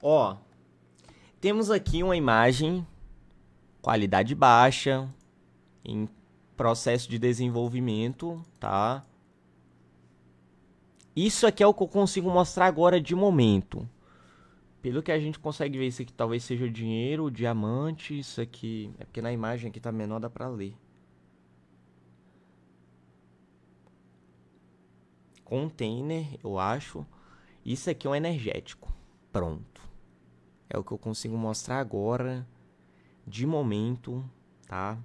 Ó, temos aqui uma imagem, qualidade baixa, em processo de desenvolvimento, tá? Isso aqui é o que eu consigo mostrar agora de momento. Pelo que a gente consegue ver, isso aqui talvez seja o dinheiro, diamante, isso aqui... É porque na imagem aqui tá menor, dá pra ler. Container, eu acho. Isso aqui é um energético. Pronto. É o que eu consigo mostrar agora, de momento, tá?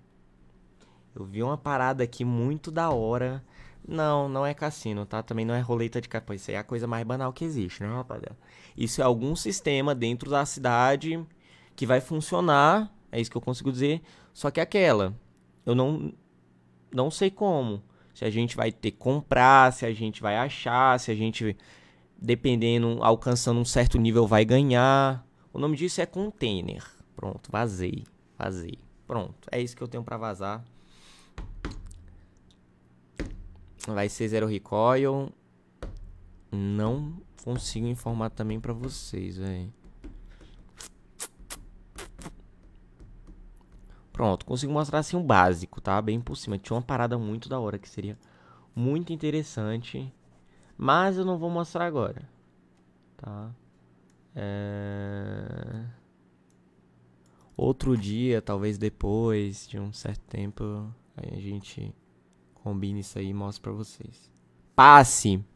Eu vi uma parada aqui muito da hora. Não, não é cassino, tá? Também não é roleta de capão. Isso aí é a coisa mais banal que existe, né, rapaziada? Isso é algum sistema dentro da cidade que vai funcionar. É isso que eu consigo dizer. Só que é aquela, eu não, não sei como. Se a gente vai ter que comprar, se a gente vai achar, se a gente, dependendo, alcançando um certo nível, vai ganhar. O nome disso é container. Pronto, vazei, vazei. Pronto, é isso que eu tenho para vazar. Vai ser zero recoil. Não consigo informar também para vocês, velho. Pronto, consigo mostrar assim o um básico, tá? Bem por cima. Tinha uma parada muito da hora que seria muito interessante. Mas eu não vou mostrar agora. Tá? É outro dia, talvez depois de um certo tempo, a gente combina isso aí e mostra pra vocês. Passe!